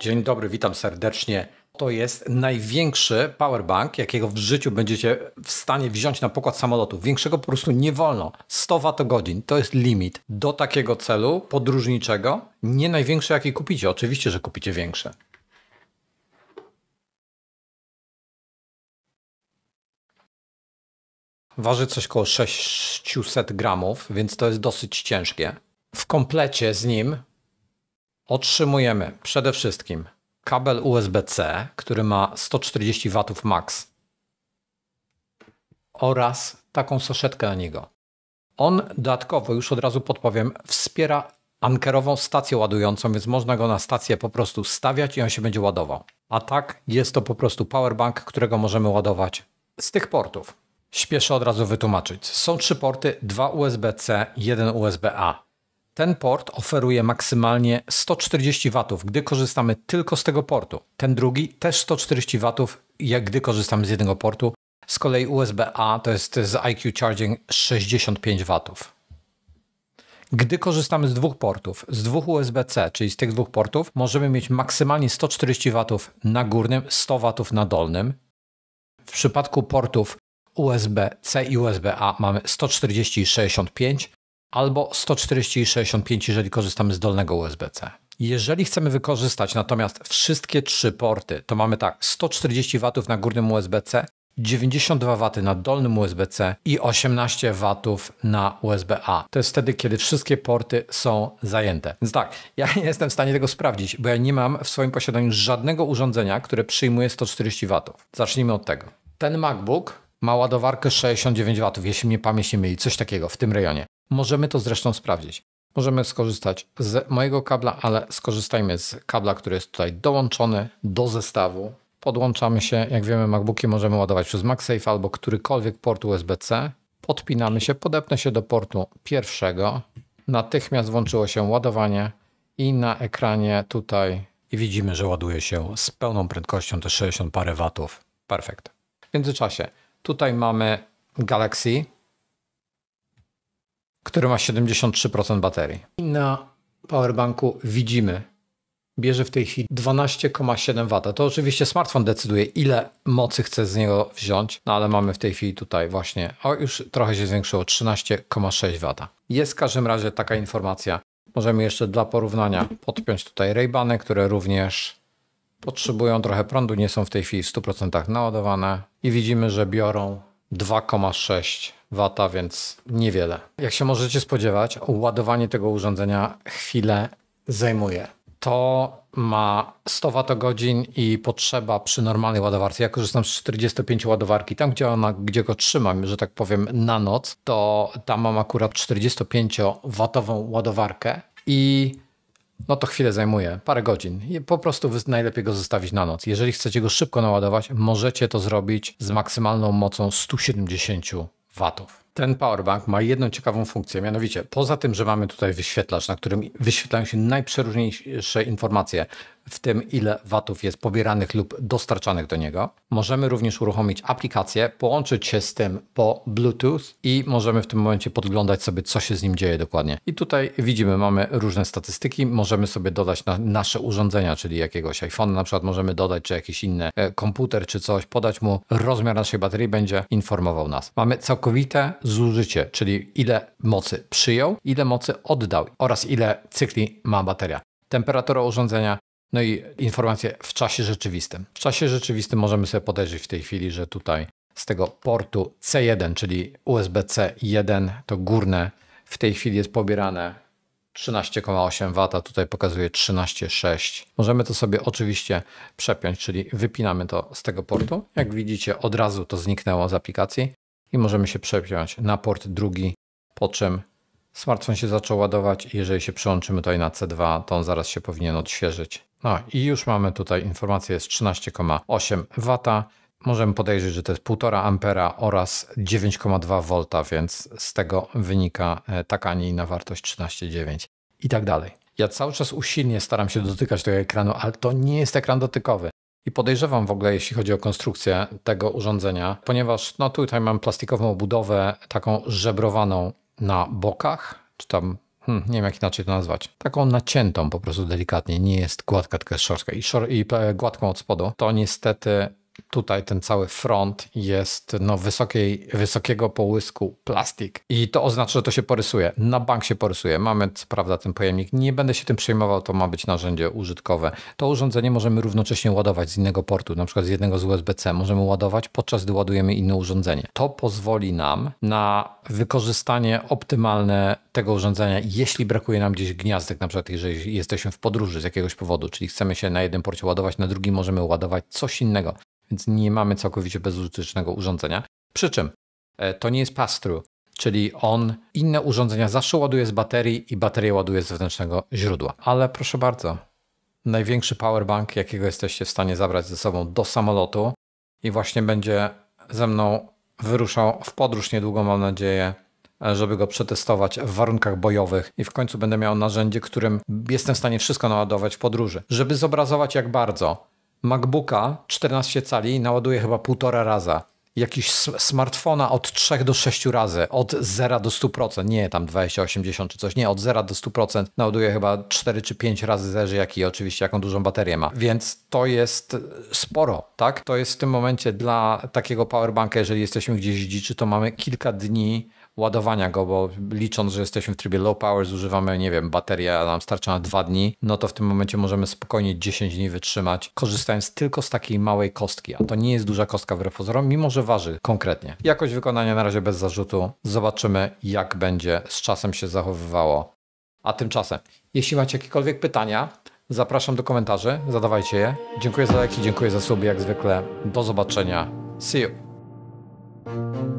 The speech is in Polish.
Dzień dobry, witam serdecznie. To jest największy powerbank, jakiego w życiu będziecie w stanie wziąć na pokład samolotu. Większego po prostu nie wolno. 100 godzin. to jest limit. Do takiego celu podróżniczego nie największy, jaki kupicie. Oczywiście, że kupicie większe. Waży coś około 600 gramów, więc to jest dosyć ciężkie. W komplecie z nim otrzymujemy przede wszystkim kabel USB-C, który ma 140 W max oraz taką saszetkę na niego. On dodatkowo, już od razu podpowiem, wspiera ankerową stację ładującą, więc można go na stację po prostu stawiać i on się będzie ładował. A tak jest to po prostu powerbank, którego możemy ładować z tych portów. Śpieszę od razu wytłumaczyć. Są trzy porty, dwa USB-C, jeden USB-A. Ten port oferuje maksymalnie 140 W, gdy korzystamy tylko z tego portu. Ten drugi też 140 W, jak gdy korzystamy z jednego portu. Z kolei USB-A to jest z IQ Charging 65 W. Gdy korzystamy z dwóch portów, z dwóch USB-C, czyli z tych dwóch portów, możemy mieć maksymalnie 140 W na górnym, 100 W na dolnym. W przypadku portów USB-C i USB-A mamy 140 i 65 albo 140 i 65, jeżeli korzystamy z dolnego USB-C. Jeżeli chcemy wykorzystać natomiast wszystkie trzy porty, to mamy tak 140 W na górnym USB-C, 92 W na dolnym USB-C i 18 W na USB-A. To jest wtedy, kiedy wszystkie porty są zajęte. Więc tak, ja nie jestem w stanie tego sprawdzić, bo ja nie mam w swoim posiadaniu żadnego urządzenia, które przyjmuje 140 W. Zacznijmy od tego. Ten MacBook ma ładowarkę 69 W, jeśli mnie pamięć nie myli, coś takiego w tym rejonie. Możemy to zresztą sprawdzić. Możemy skorzystać z mojego kabla, ale skorzystajmy z kabla, który jest tutaj dołączony do zestawu. Podłączamy się, jak wiemy, MacBooki możemy ładować przez MagSafe albo którykolwiek port USB-C. Podpinamy się, podepnę się do portu pierwszego. Natychmiast włączyło się ładowanie i na ekranie tutaj i widzimy, że ładuje się z pełną prędkością te 60 parę watów. Perfekt. W międzyczasie Tutaj mamy Galaxy, który ma 73% baterii. Na powerbanku widzimy, bierze w tej chwili 12,7 W. To oczywiście smartfon decyduje, ile mocy chce z niego wziąć, no ale mamy w tej chwili tutaj właśnie, o już trochę się zwiększyło, 13,6 W. Jest w każdym razie taka informacja. Możemy jeszcze dla porównania podpiąć tutaj Raybany, które również potrzebują trochę prądu, nie są w tej chwili w 100% naładowane i widzimy, że biorą 2,6 W, więc niewiele. Jak się możecie spodziewać, ładowanie tego urządzenia chwilę zajmuje. To ma 100 Wh i potrzeba przy normalnej ładowarce. Ja korzystam z 45 ładowarki. Tam, gdzie, ona, gdzie go trzymam, że tak powiem, na noc, to tam mam akurat 45 W ładowarkę i no to chwilę zajmuje, parę godzin. po prostu najlepiej go zostawić na noc. Jeżeli chcecie go szybko naładować, możecie to zrobić z maksymalną mocą 170 watów. Ten powerbank ma jedną ciekawą funkcję, mianowicie poza tym, że mamy tutaj wyświetlacz, na którym wyświetlają się najprzeróżniejsze informacje, w tym ile watów jest pobieranych lub dostarczanych do niego. Możemy również uruchomić aplikację, połączyć się z tym po Bluetooth i możemy w tym momencie podglądać sobie, co się z nim dzieje dokładnie. I tutaj widzimy, mamy różne statystyki, możemy sobie dodać na nasze urządzenia, czyli jakiegoś iPhone, na przykład możemy dodać, czy jakiś inny e, komputer, czy coś, podać mu rozmiar naszej baterii, będzie informował nas. Mamy całkowite zużycie, czyli ile mocy przyjął, ile mocy oddał oraz ile cykli ma bateria Temperatura urządzenia, no i informacje w czasie rzeczywistym. W czasie rzeczywistym możemy sobie podejrzeć w tej chwili, że tutaj z tego portu C1, czyli USB-C 1, to górne, w tej chwili jest pobierane 13,8 W, tutaj pokazuje 13,6. Możemy to sobie oczywiście przepiąć, czyli wypinamy to z tego portu. Jak widzicie, od razu to zniknęło z aplikacji i możemy się przepiąć na port drugi, po czym Smartfon się zaczął ładować i jeżeli się przełączymy tutaj na C2, to on zaraz się powinien odświeżyć. No i już mamy tutaj informację, jest 13,8 W. Możemy podejrzeć, że to jest 1,5 Ampera oraz 9,2 V, więc z tego wynika e, taka, a nie inna wartość 13,9 i tak dalej. Ja cały czas usilnie staram się dotykać tego ekranu, ale to nie jest ekran dotykowy. I podejrzewam w ogóle, jeśli chodzi o konstrukcję tego urządzenia, ponieważ no tutaj mam plastikową obudowę taką żebrowaną na bokach, czy tam, hmm, nie wiem jak inaczej to nazwać, taką naciętą po prostu delikatnie, nie jest gładka, tylko jest szorstka i, szor- i e, gładką od spodu, to niestety tutaj ten cały front jest no, wysokiej, wysokiego połysku plastik i to oznacza, że to się porysuje. Na bank się porysuje. Mamy, co prawda, ten pojemnik. Nie będę się tym przejmował, to ma być narzędzie użytkowe. To urządzenie możemy równocześnie ładować z innego portu, na przykład z jednego z USB-C. Możemy ładować, podczas gdy ładujemy inne urządzenie. To pozwoli nam na wykorzystanie optymalne tego urządzenia, jeśli brakuje nam gdzieś gniazdek, na przykład jeżeli jesteśmy w podróży z jakiegoś powodu, czyli chcemy się na jednym porcie ładować, na drugim możemy ładować coś innego więc nie mamy całkowicie bezużytecznego urządzenia. Przy czym e, to nie jest pastru, czyli on inne urządzenia zawsze ładuje z baterii i baterię ładuje z zewnętrznego źródła. Ale proszę bardzo, największy powerbank, jakiego jesteście w stanie zabrać ze sobą do samolotu i właśnie będzie ze mną wyruszał w podróż niedługo, mam nadzieję, żeby go przetestować w warunkach bojowych i w końcu będę miał narzędzie, którym jestem w stanie wszystko naładować w podróży. Żeby zobrazować jak bardzo MacBooka 14 cali naładuje chyba półtora raza. Jakiś smartfona od 3 do 6 razy, od 0 do 100%, nie tam 20, 80 czy coś, nie, od 0 do 100% naładuje chyba 4 czy 5 razy, zależy jaki oczywiście, jaką dużą baterię ma. Więc to jest sporo, tak? To jest w tym momencie dla takiego powerbanka, jeżeli jesteśmy gdzieś dziczy, to mamy kilka dni ładowania go, bo licząc, że jesteśmy w trybie low power, zużywamy, nie wiem, bateria nam starcza na dwa dni, no to w tym momencie możemy spokojnie 10 dni wytrzymać, korzystając tylko z takiej małej kostki, a to nie jest duża kostka w repozorom, mimo że waży konkretnie. Jakość wykonania na razie bez zarzutu. Zobaczymy, jak będzie z czasem się zachowywało. A tymczasem, jeśli macie jakiekolwiek pytania, zapraszam do komentarzy, zadawajcie je. Dziękuję za lajki, dziękuję za suby, jak zwykle. Do zobaczenia. See you.